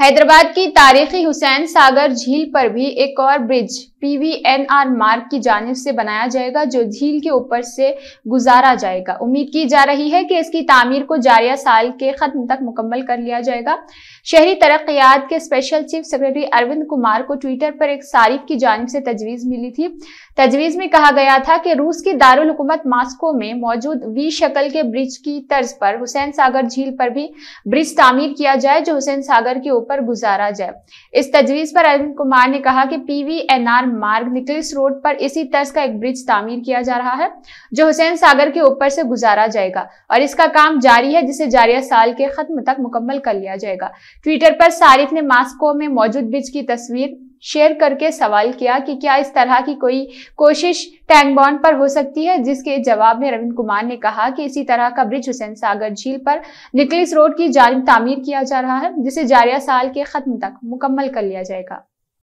हैदराबाद की तारीखी हुसैन सागर झील पर भी एक और ब्रिज पीवीएनआर मार्ग की जानब से बनाया जाएगा जो झील के ऊपर से गुजारा जाएगा उम्मीद की जा रही है कि इसकी तामीर को जारिया साल के खत्म तक मुकम्मल कर लिया जाएगा शहरी तरक्यात के special chief secretary Arvind Kumar को ट्विटर पर एक सारिफ की जानब से तजवीज़ मिली थी तजवीज़ में कहा गया था कि रूस के दारकूमत मास्को में मौजूद वी शक्ल के ब्रिज की तर्ज पर हुसैन सागर झील पर भी ब्रिज तामीर किया जाए जो हुसैन सागर की ऊपर गुजारा जाए इस तजवीज पर अरविंद कुमार ने कहा कि पीवीएनआर मार्ग निकलिस रोड पर इसी तर्ज का एक ब्रिज तामीर किया जा रहा है जो हुसैन सागर के ऊपर से गुजारा जाएगा और इसका काम जारी है जिसे जारिया साल के खत्म तक मुकम्मल कर लिया जाएगा ट्विटर पर सारिफ ने मास्को में मौजूद ब्रिज की तस्वीर शेयर करके सवाल किया कि क्या इस तरह की कोई कोशिश टैंगबॉन पर हो सकती है जिसके जवाब में रविंद्र कुमार ने कहा कि इसी तरह का ब्रिज हुसैन सागर झील पर निकलिस रोड की जानब तामीर किया जा रहा है जिसे जारिया साल के खत्म तक मुकम्मल कर लिया जाएगा